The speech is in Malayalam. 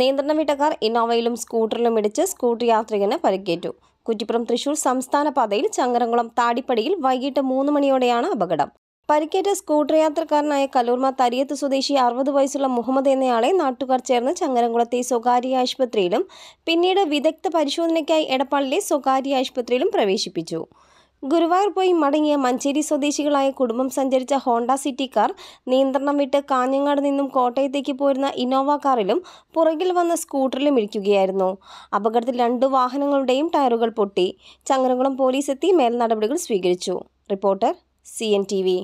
നിയന്ത്രണം വിട്ടക്കാർ ഇന്നോവയിലും സ്കൂട്ടറിലും ഇടിച്ച് സ്കൂട്ടർ യാത്രികന് പരിക്കേറ്റു കുറ്റിപ്പുറം തൃശൂർ സംസ്ഥാന പാതയിൽ ചങ്ങരംകുളം താടിപ്പടിയിൽ വൈകിട്ട് മൂന്ന് മണിയോടെയാണ് അപകടം പരിക്കേറ്റ സ്കൂട്ടർ യാത്രക്കാരനായ കലൂർമ തരിയത്ത് സ്വദേശി അറുപത് വയസ്സുള്ള മുഹമ്മദ് എന്നയാളെ നാട്ടുകാർ ചേർന്ന് ചങ്ങരംകുളത്തെ സ്വകാര്യ ആശുപത്രിയിലും പിന്നീട് വിദഗ്ധ പരിശോധനയ്ക്കായി എടപ്പാളിലെ സ്വകാര്യ ആശുപത്രിയിലും പ്രവേശിപ്പിച്ചു ഗുരുവായൂർ പോയി മടങ്ങിയ മഞ്ചേരി സ്വദേശികളായ കുടുംബം സഞ്ചരിച്ച ഹോണ്ട സിറ്റി കാർ നിയന്ത്രണം വിട്ട് കാഞ്ഞങ്ങാട് നിന്നും കോട്ടയത്തേക്ക് പോരുന്ന ഇന്നോവ കാറിലും പുറകിൽ വന്ന സ്കൂട്ടറിലും ഇരിക്കുകയായിരുന്നു അപകടത്തിൽ രണ്ട് വാഹനങ്ങളുടെയും ടയറുകൾ പൊട്ടി ചങ്ങരംകുളം പോലീസ് എത്തി മേൽനടപടികൾ സ്വീകരിച്ചു റിപ്പോർട്ടർ സി എൻ ടി